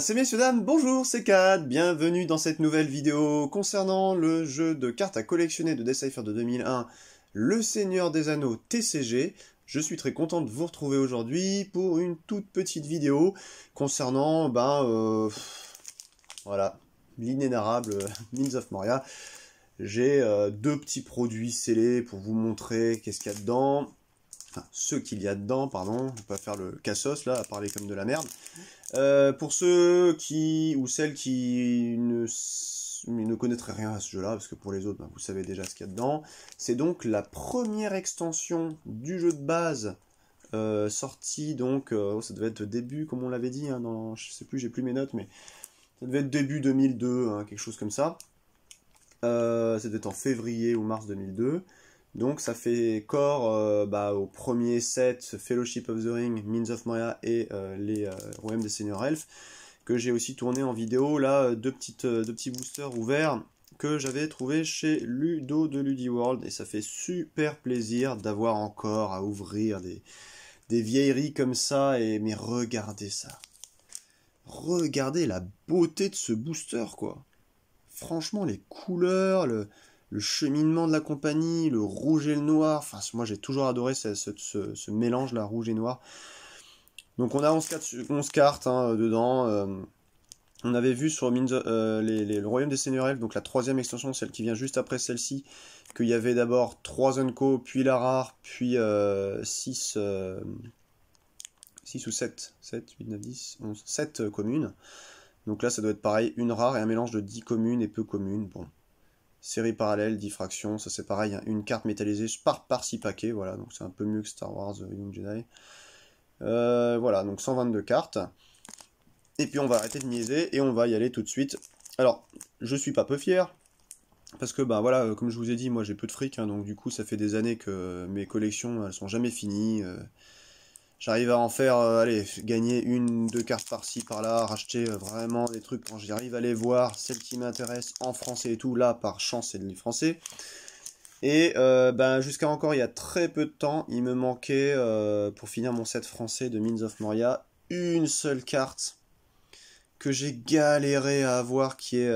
c'est messieurs dames, bonjour, c'est Cad, bienvenue dans cette nouvelle vidéo concernant le jeu de cartes à collectionner de Decipher de 2001, Le Seigneur des Anneaux TCG. Je suis très content de vous retrouver aujourd'hui pour une toute petite vidéo concernant, ben, euh, voilà, l'inénarrable euh, Mines of Moria. J'ai euh, deux petits produits scellés pour vous montrer qu'est-ce qu'il y a dedans. Enfin, ce qu'il y a dedans, pardon, on peut pas faire le cassos là, à parler comme de la merde. Euh, pour ceux qui ou celles qui ne, ne connaîtraient rien à ce jeu-là, parce que pour les autres, ben, vous savez déjà ce qu'il y a dedans, c'est donc la première extension du jeu de base euh, sortie, donc euh, oh, ça devait être début, comme on l'avait dit, hein, dans, je sais plus, j'ai plus mes notes, mais ça devait être début 2002, hein, quelque chose comme ça. Euh, c'était en février ou mars 2002. Donc ça fait corps euh, bah, au premier set Fellowship of the Ring, Mines of Moria et euh, les euh, Royaumes des Seigneurs Elfes, que j'ai aussi tourné en vidéo, là, deux, petites, deux petits boosters ouverts que j'avais trouvé chez Ludo de Ludi World, et ça fait super plaisir d'avoir encore à ouvrir des, des vieilleries comme ça, et mais regardez ça. Regardez la beauté de ce booster, quoi. Franchement, les couleurs, le, le cheminement de la compagnie, le rouge et le noir. Enfin, moi j'ai toujours adoré ce, mélange, là, rouge et noir. Donc on a 11 cartes, 11 hein, dedans. Euh, on avait vu sur euh, les, les, le Royaume des Seigneurs donc la troisième extension, celle qui vient juste après celle-ci, qu'il y avait d'abord 3 Unco, puis la rare, puis 6... Euh, 6 ou 7, 7, 8, 9, 10, 7 communes. Donc là, ça doit être pareil, une rare et un mélange de 10 communes et peu communes. Bon, série parallèle, diffraction, ça c'est pareil, hein. une carte métallisée par, par 6 paquets, voilà, donc c'est un peu mieux que Star Wars euh, Young Jedi. Euh, voilà, donc 122 cartes. Et puis on va arrêter de miser et on va y aller tout de suite. Alors, je suis pas peu fier, parce que ben voilà, euh, comme je vous ai dit, moi j'ai peu de fric, hein. donc du coup ça fait des années que mes collections elles sont jamais finies. J'arrive à en faire, euh, allez, gagner une, deux cartes par-ci, par-là, racheter euh, vraiment des trucs quand j'y à aller voir, celles qui m'intéressent en français et tout. Là, par chance, c'est du français. Et euh, ben, jusqu'à encore il y a très peu de temps, il me manquait, pour finir mon set français de Mines of Moria, une seule carte que j'ai galéré à avoir qui est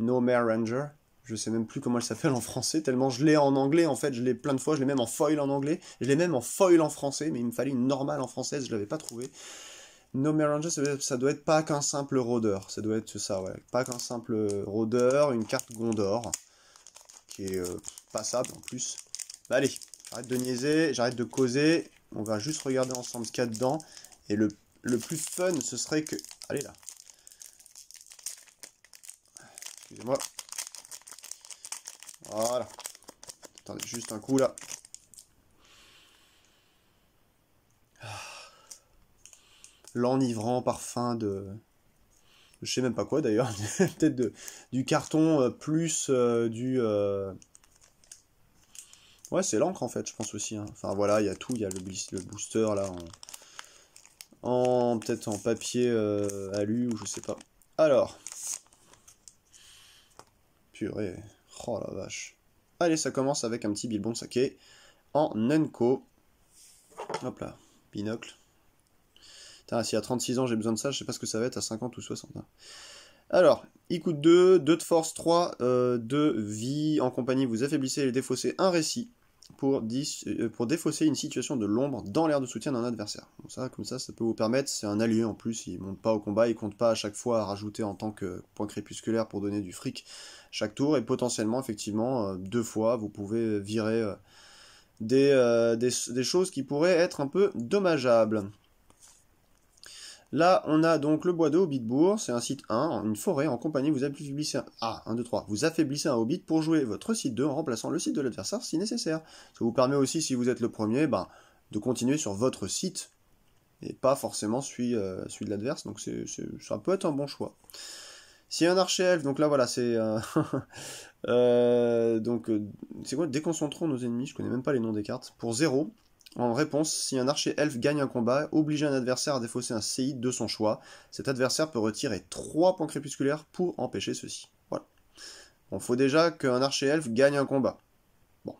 No Mare Ranger je sais même plus comment elle s'appelle en français, tellement je l'ai en anglais, en fait, je l'ai plein de fois, je l'ai même en foil en anglais, je l'ai même en foil en français, mais il me fallait une normale en française, je l'avais pas trouvée. No Ranger, ça doit être pas qu'un simple rôdeur, ça doit être ça, ouais, pas qu'un simple rôdeur, une carte Gondor, qui est euh, passable en plus. Bah, allez, j'arrête de niaiser, j'arrête de causer, on va juste regarder ensemble ce qu'il y a dedans, et le, le plus fun, ce serait que... Allez là Excusez-moi, voilà. Attendez, juste un coup là. Ah. L'enivrant parfum de. Je sais même pas quoi d'ailleurs. Peut-être de... du carton euh, plus euh, du. Euh, ouais, c'est l'encre en fait, je pense aussi. Hein. Enfin voilà, il y a tout. Il y a le, booster là. En peut-être en papier alu ou je sais pas. Alors, purée, Oh la vache. Allez, ça commence avec un petit bilbon saké en Nenko. Hop là, binocle. Putain, si à 36 ans j'ai besoin de ça, je sais pas ce que ça va être à 50 ou 60. Hein. Alors, il coûte 2, 2 de force, 3 euh, de vie en compagnie, vous affaiblissez et défaussez un récit euh, pour, défausser une situation de l'ombre dans l'air de soutien d'un adversaire. ça, comme ça, ça peut vous permettre, c'est un allié en plus, il monte pas au combat, il compte pas à chaque fois à rajouter en tant que point crépusculaire pour donner du fric chaque tour et potentiellement effectivement euh, deux fois vous pouvez virer euh, des, euh, des, choses qui pourraient être un peu dommageables. Là, on a donc le bois de Hobbitbourg, c'est un site 1, une forêt en compagnie, vous affaiblissez un... Ah, 1, 2, 3. Vous affaiblissez un Hobbit pour jouer votre site 2 en remplaçant le site de l'adversaire si nécessaire. Ça vous permet aussi, si vous êtes le premier, ben, de continuer sur votre site et pas forcément celui, de l'adverse, donc c'est, ça peut être un bon choix. Si un archer donc là voilà, c'est. Euh, euh, donc, euh, c'est quoi Déconcentrons nos ennemis, je connais même pas les noms des cartes. Pour 0, en réponse, si un archer elfe gagne un combat, obligez un adversaire à défausser un ci de son choix. Cet adversaire peut retirer 3 points crépusculaires pour empêcher ceci. Voilà. On faut déjà qu'un archer elfe gagne un combat. Bon.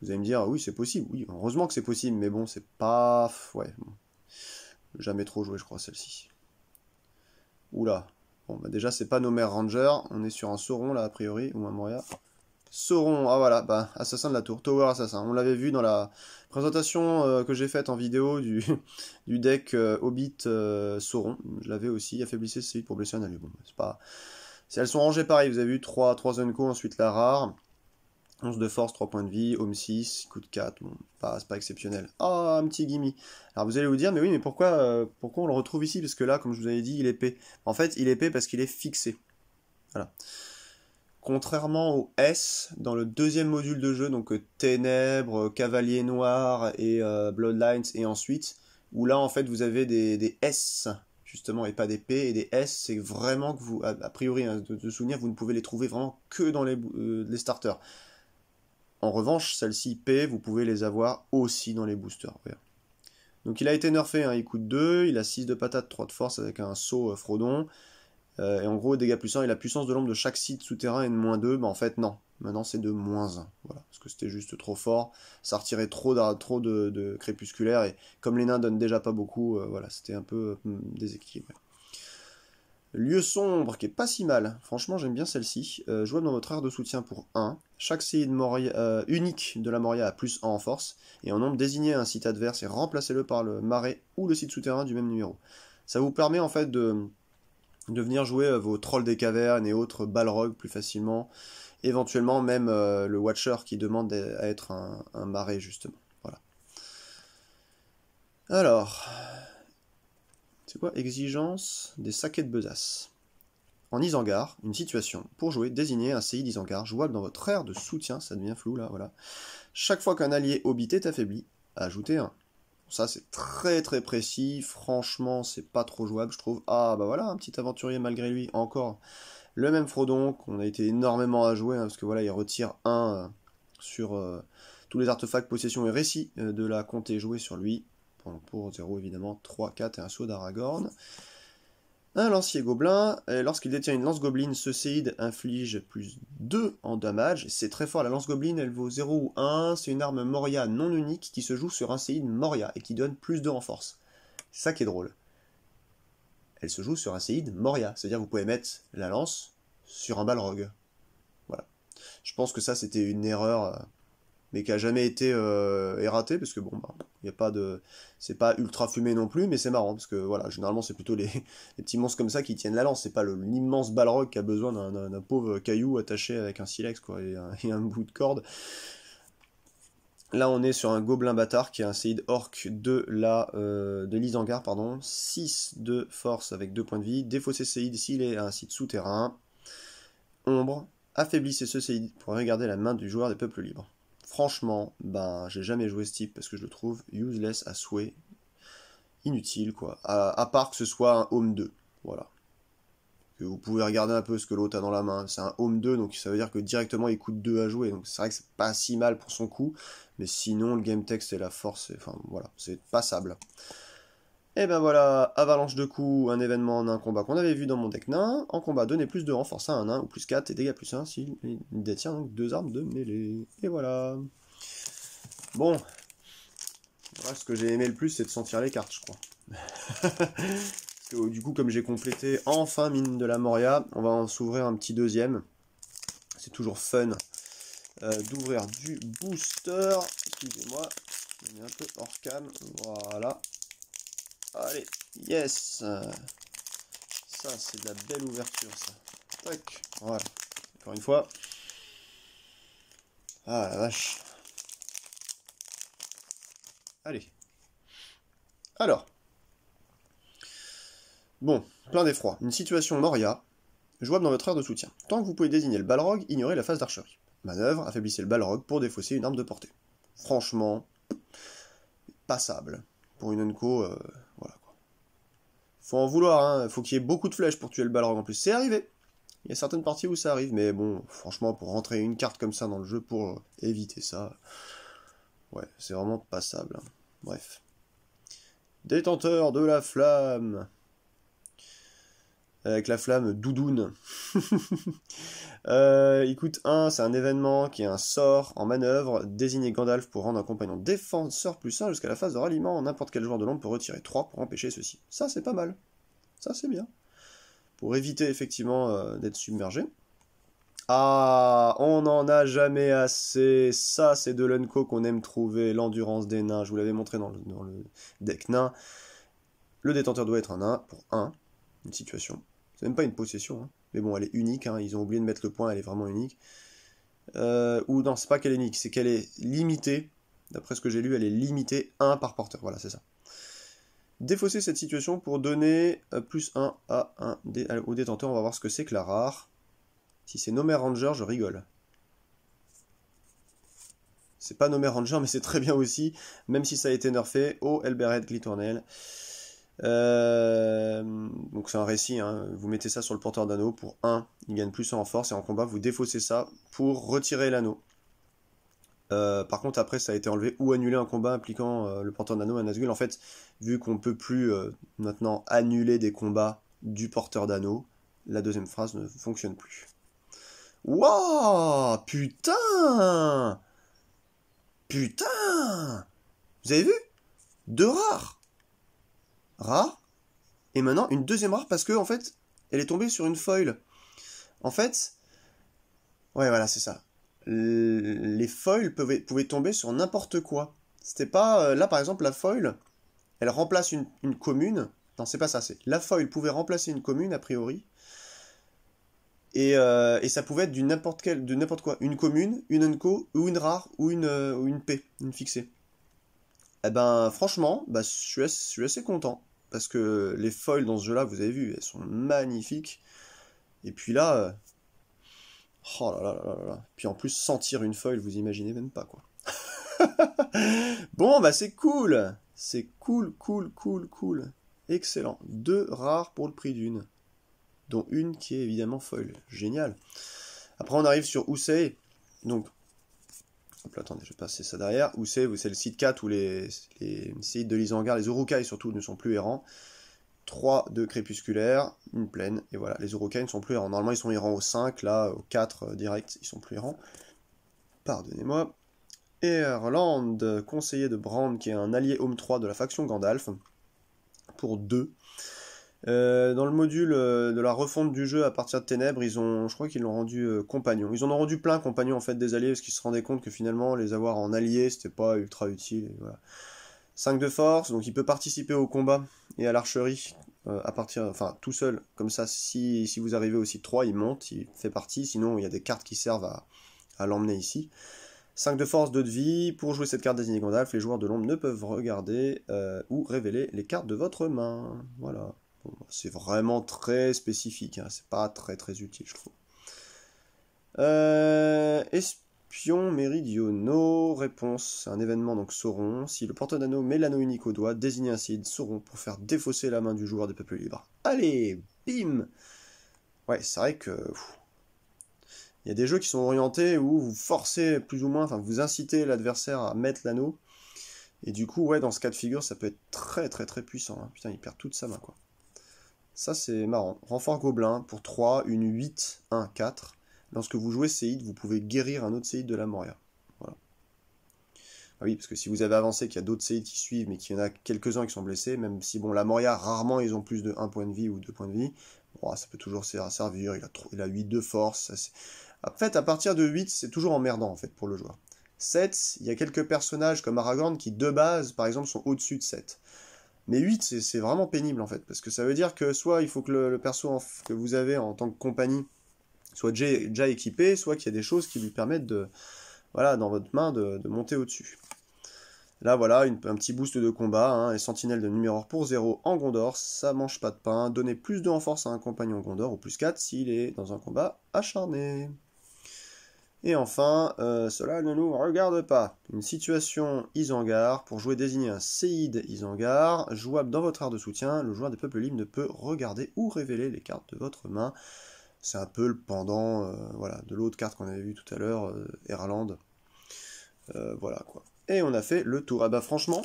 Vous allez me dire, oui, c'est possible. Oui, heureusement que c'est possible, mais bon, c'est pas. Ouais. Jamais trop joué, je crois, celle-ci. Oula, Bon, bah, déjà, c'est pas nos Ranger On est sur un Sauron, là, a priori, ou un Moria. Sauron, ah voilà, bah, assassin de la tour, Tower Assassin. On l'avait vu dans la présentation euh, que j'ai faite en vidéo du, du deck euh, Hobbit euh, Sauron. Je l'avais aussi, affaiblissez c'est pour blesser un allié. Bon, bah, c'est pas... Si elles sont rangées pareil, vous avez vu 3, 3 Unco, ensuite la rare. 11 de force, 3 points de vie, home 6, coup de 4, bon, pas, c'est pas exceptionnel. Ah, un petit gimme. Alors vous allez vous dire, mais oui, mais pourquoi, euh, pourquoi on le retrouve ici Parce que là, comme je vous avais dit, il est P. En fait, il est P parce qu'il est fixé. Voilà. Contrairement au S, dans le deuxième module de jeu, donc euh, Ténèbres, euh, Cavalier Noir et Bloodlines, et ensuite, où là, en fait, vous avez des, S, justement, et pas des P et des S, c'est vraiment que vous, a, priori, hein, de, souvenir, vous ne pouvez les trouver vraiment que dans les starters. En revanche, celles-ci P, vous pouvez les avoir aussi dans les boosters. Donc il a été nerfé, hein. il coûte 2, il a 6 de patate, 3 de force avec un saut euh, Frodon. Euh, et en gros, dégâts plus 1, et la puissance de l'ombre de chaque site souterrain est de moins 2. Bah, en fait, non. Maintenant, c'est de moins 1. Voilà. Parce que c'était juste trop fort. Ça retirait trop, de, trop de, crépusculaires. Et comme les nains donnent déjà pas beaucoup, euh, voilà, c'était un peu hmm, déséquilibré. Lieu sombre, qui est pas si mal. Franchement, j'aime bien celle-ci. Euh, dans votre art de soutien pour 1. Chaque site euh, unique de la Moria a plus 1 en force. Et en nombre, désignez un site adverse et remplacez-le par le marais ou le site souterrain du même numéro. Ça vous permet en fait de, de venir jouer euh, vos trolls des cavernes et autres Balrog plus facilement. Éventuellement même euh, le Watcher qui demande à être un, un marais justement. Voilà. Alors, c'est quoi Exigence des saquets de besace. En Isengard, une situation. Pour jouer, désignez un CI d'Isengard jouable dans votre aire de soutien. Ça devient flou là, voilà. Chaque fois qu'un allié obité est affaibli, ajoutez un. Ça, c'est très très précis. Franchement, c'est pas trop jouable, je trouve. Ah, bah voilà, un petit aventurier malgré lui. Encore le même Frodon, qu'on a été énormément à jouer, hein, parce que voilà, il retire un sur euh, tous les artefacts, possessions et récits euh, de la comté jouée sur lui pour 0 évidemment, 3, 4 et un saut d'Aragorn. Un lancier gobelin, lorsqu'il détient une lance gobeline, ce séide inflige plus 2 en damage. C'est très fort, la lance gobeline, elle vaut 0 ou 1. C'est une arme Moria non unique qui se joue sur un séide Moria et qui donne plus 2 en force. C'est ça qui est drôle. Elle se joue sur un séide Moria, c'est-à-dire vous pouvez mettre la lance sur un balrog. Voilà. Je pense que ça, c'était une erreur euh, mais qui a jamais été euh, ératé, parce que bon bah il y a pas de c'est pas ultra fumé non plus mais c'est marrant parce que voilà généralement c'est plutôt les, les, petits monstres comme ça qui tiennent la lance c'est pas l'immense balrog qui a besoin d'un pauvre caillou attaché avec un silex quoi et un, bout de corde là on est sur un gobelin bâtard qui est un de orc de la euh, de l'Isangar pardon 6 de force avec 2 points de vie défaussé ici s'il est un site souterrain ombre affaiblissez ce séide pour regarder la main du joueur des peuples libres Franchement, ben, j'ai jamais joué ce type parce que je le trouve useless à souhait, inutile quoi. À, part que ce soit un home 2, voilà. vous pouvez regarder un peu ce que l'autre a dans la main. C'est un home 2, donc ça veut dire que directement il coûte 2 à jouer. Donc c'est vrai que c'est pas si mal pour son coup, mais sinon le game text et la force, enfin voilà, c'est passable. Et eh ben voilà, avalanche de coups, un événement en un combat qu'on avait vu dans mon deck nain. En combat, donner plus de renforts à un nain ou plus 4 et dégâts plus 1 s'il détient donc deux armes de mêlée. Et voilà. Bon. Voilà, ce que j'ai aimé le plus, c'est de sentir les cartes, je crois. Parce que, du coup, comme j'ai complété enfin Mine de la Moria, on va en s'ouvrir un petit deuxième. C'est toujours fun euh, d'ouvrir du booster. Excusez-moi, on un peu hors cam. Voilà. Allez, yes Ça, c'est de la belle ouverture, ça. Tac, voilà. Encore une fois. Ah, la vache. Allez. Alors. Bon, plein d'effroi. Une situation Moria, jouable dans votre aire de soutien. Tant que vous pouvez désigner le balrog, ignorez la phase d'archerie. Manœuvre, affaiblissez le balrog pour défausser une arme de portée. Franchement, passable pour une Unco, euh, voilà quoi. Faut en vouloir, hein, faut qu'il y ait beaucoup de flèches pour tuer le Balrog en plus. C'est arrivé Il y a certaines parties où ça arrive, mais bon, franchement, pour rentrer une carte comme ça dans le jeu pour euh, éviter ça, ouais, c'est vraiment passable. Hein. Bref. Détenteur de la flamme avec la flamme doudoune. Écoute, euh, il 1, c'est un événement qui est un sort en manœuvre. Désigner Gandalf pour rendre un compagnon défenseur plus 1 jusqu'à la phase de ralliement. N'importe quel joueur de l'ombre peut retirer 3 pour empêcher ceci. Ça, c'est pas mal. Ça, c'est bien. Pour éviter effectivement euh, d'être submergé. Ah, on n'en a jamais assez. Ça, c'est de l'unco qu'on aime trouver. L'endurance des nains. Je vous l'avais montré dans le, deck nain. Le détenteur doit être un nain pour 1. Un, une situation. C'est même pas une possession, hein. mais bon, elle est unique, hein. ils ont oublié de mettre le point, elle est vraiment unique. Euh, ou non, c'est pas qu'elle est unique, c'est qu'elle est limitée, d'après ce que j'ai lu, elle est limitée 1 par porteur, voilà, c'est ça. Défausser cette situation pour donner euh, plus 1 à 1 au détenteur, on va voir ce que c'est que la rare. Si c'est nommé Ranger, je rigole. C'est pas nommé Ranger, mais c'est très bien aussi, même si ça a été nerfé. Oh, Elberhead Glitornel... Euh, donc c'est un récit, hein. vous mettez ça sur le porteur d'anneau pour 1, il gagne plus en force et en combat vous défaussez ça pour retirer l'anneau. Euh, par contre après ça a été enlevé ou annulé en combat impliquant euh, le porteur d'anneau à Nazgul. En fait vu qu'on peut plus maintenant annuler des combats du porteur d'anneau, la deuxième phrase ne fonctionne plus. Wouah Putain Putain Vous avez vu de rares rare, et maintenant une deuxième rare parce que, en fait, elle est tombée sur une foil. En fait, ouais, voilà, c'est ça. les foils pouvaient, tomber sur n'importe quoi. C'était pas. Euh, là, par exemple, la foil, elle remplace une, commune. Non, c'est pas ça, c'est. La foil pouvait remplacer une commune, a priori. Et, euh, ça pouvait être du n'importe quel, de n'importe quoi, une commune, une unco, ou une rare, ou une, euh, une P, une fixée. Eh ben, franchement, bah, je suis assez, content parce que les foils dans ce jeu-là, vous avez vu, elles sont magnifiques. Et puis là, euh, oh là là là là là. Puis en plus, sentir une foil, vous imaginez même pas quoi. bon, bah c'est cool, c'est cool, cool, cool, cool, excellent. Deux rares pour le prix d'une, dont une qui est évidemment foil, génial. Après, on arrive sur Ousei, donc Hop attendez, je vais passer ça derrière. Où c'est C'est le site 4 où les, sites de l'Isangar, les Urukai surtout, ne sont plus errants. 3 de crépusculaire, une plaine, et voilà, les Urukai ne sont plus errants. Normalement, ils sont errants au 5, là, au 4 euh, direct, ils sont plus errants. Pardonnez-moi. Erland, conseiller de Brand, qui est un allié Home 3 de la faction Gandalf, pour 2. Euh, dans le module euh, de la refonte du jeu à partir de Ténèbres, ils ont, je crois qu'ils l'ont rendu euh, compagnon. Ils en ont rendu plein compagnon en fait des alliés parce qu'ils se rendaient compte que finalement les avoir en alliés c'était pas ultra utile. 5 de force, donc il peut participer au combat et à l'archerie à partir, enfin tout seul. Comme ça, si, vous arrivez aussi 3, il monte, il fait partie. Sinon, il y a des cartes qui servent à, l'emmener ici. 5 de force, 2 de vie. Pour jouer cette carte des Gandalf, les joueurs de l'ombre ne peuvent regarder ou révéler les cartes de votre main. Voilà c'est vraiment très spécifique, hein. c'est pas très très utile, je trouve. Euh, espion méridionaux, réponse un événement donc Sauron. Si le porteur d'anneau met l'anneau unique au doigt, désigne ainsi Sauron pour faire défausser la main du joueur des peuples libres. Allez, bim Ouais, c'est vrai que. Il y a des jeux qui sont orientés où vous forcez plus ou moins, enfin vous incitez l'adversaire à mettre l'anneau. Et du coup, ouais, dans ce cas de figure, ça peut être très très très puissant. Hein. Putain, il perd toute sa main quoi. Ça, c'est marrant. Renfort Gobelin pour 3, une 8, 1, 4. Lorsque vous jouez Seid, vous pouvez guérir un autre Seid de la Moria. Voilà. Ah oui, parce que si vous avez avancé, qu'il y a d'autres Seid qui suivent, mais qu'il y en a quelques-uns qui sont blessés, même si, bon, la Moria, rarement ils ont plus de 1 point de vie ou 2 points de vie, ah, ça peut toujours servir. Il a, 8 de force. en fait, à partir de 8, c'est toujours emmerdant, en fait, pour le joueur. 7, il y a quelques personnages comme Aragorn qui, de base, par exemple, sont au-dessus de 7. Mais 8, c'est vraiment pénible en fait, parce que ça veut dire que soit il faut que le, perso que vous avez en tant que compagnie soit déjà, équipé, soit qu'il y a des choses qui lui permettent de, voilà, dans votre main de, monter au-dessus. Là voilà, un petit boost de combat, hein, et sentinelle de numéro pour 0 en Gondor, ça mange pas de pain, donner plus de en à un compagnon Gondor, ou plus 4 s'il est dans un combat acharné. Et enfin, euh, cela ne nous regarde pas. Une situation Isengard, pour jouer désigner un Seid Isengard, jouable dans votre art de soutien, le joueur des peuples libres ne peut regarder ou révéler les cartes de votre main. C'est un peu le pendant euh, voilà, de l'autre carte qu'on avait vue tout à l'heure, euh, euh, voilà quoi. Et on a fait le tour. Ah bah franchement,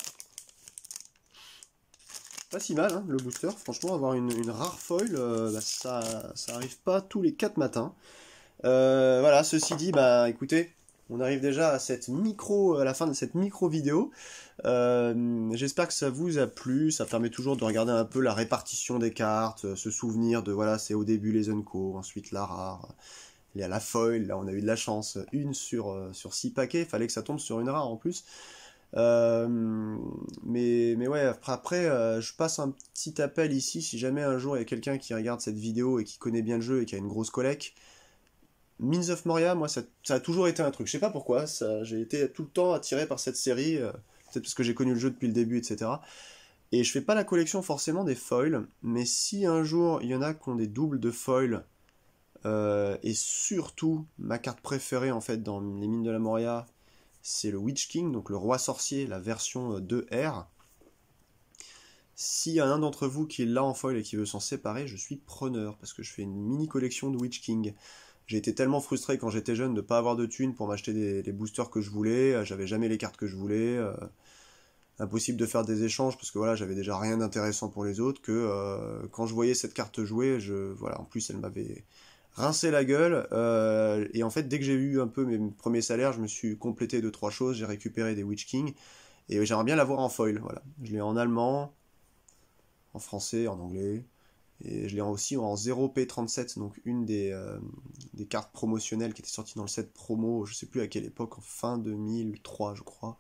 pas si mal hein, le booster. Franchement, avoir une, rare foil, bah, ça, ça arrive pas tous les 4 matins. Euh, voilà, ceci dit, bah écoutez, on arrive déjà à cette micro, à la fin de cette micro vidéo. Euh, j'espère que ça vous a plu. Ça permet toujours de regarder un peu la répartition des cartes, euh, se souvenir de voilà, c'est au début les Unco, ensuite la rare, il y a la foil. Là, on a eu de la chance, une sur sur six paquets. Fallait que ça tombe sur une rare en plus. mais, mais ouais, après, après je passe un petit appel ici. Si jamais un jour il y a quelqu'un qui regarde cette vidéo et qui connaît bien le jeu et qui a une grosse collecte, Mines of Moria, moi, ça, a toujours été un truc. Je sais pas pourquoi, j'ai été tout le temps attiré par cette série, euh, peut-être parce que j'ai connu le jeu depuis le début, etc. Et je fais pas la collection forcément des foils, mais si un jour il y en a qui ont des doubles de foils, euh, et surtout ma carte préférée en fait dans les mines de la Moria, c'est le Witch King, donc le roi sorcier, la version 2R. Euh, S'il y a un d'entre vous qui est là en foil et qui veut s'en séparer, je suis preneur parce que je fais une mini collection de Witch King. J'ai été tellement frustré quand j'étais jeune de ne pas avoir de thunes pour m'acheter des, les boosters que je voulais, euh, j'avais jamais les cartes que je voulais, euh, impossible de faire des échanges parce que voilà, j'avais déjà rien d'intéressant pour les autres, que euh, quand je voyais cette carte jouer, je, voilà, en plus elle m'avait rincé la gueule, et en fait dès que j'ai eu un peu mes premiers salaires, je me suis complété de trois choses, j'ai récupéré des Witch King, et j'aimerais bien l'avoir en foil, voilà. Je l'ai en allemand, en français, en anglais, et je l'ai aussi en 0p37, donc une des, euh, des, cartes promotionnelles qui était sortie dans le set promo, je sais plus à quelle époque, en fin 2003 je crois,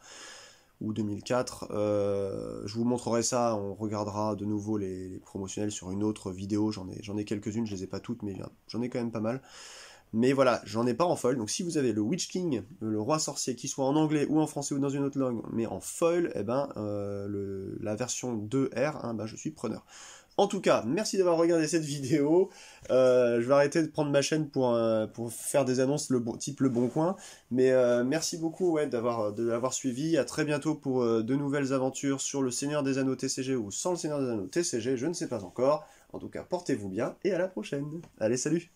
ou 2004. Euh, je vous montrerai ça, on regardera de nouveau les, promotionnels sur une autre vidéo, j'en ai, j'en ai quelques-unes, je les ai pas toutes, mais j'en ai quand même pas mal. Mais voilà, j'en ai pas en foil, donc si vous avez le Witch King, le roi sorcier, qui soit en anglais ou en français ou dans une autre langue, mais en foil, eh ben, euh, le, la version 2R, hein, ben, je suis preneur. En tout cas, merci d'avoir regardé cette vidéo. Euh, je vais arrêter de prendre ma chaîne pour, pour faire des annonces le bon, type Le Bon Coin. Mais euh, merci beaucoup ouais, d'avoir, de l'avoir suivi. À très bientôt pour euh, de nouvelles aventures sur le Seigneur des Anneaux TCG ou sans le Seigneur des Anneaux TCG, je ne sais pas encore. En tout cas, portez-vous bien et à la prochaine. Allez, salut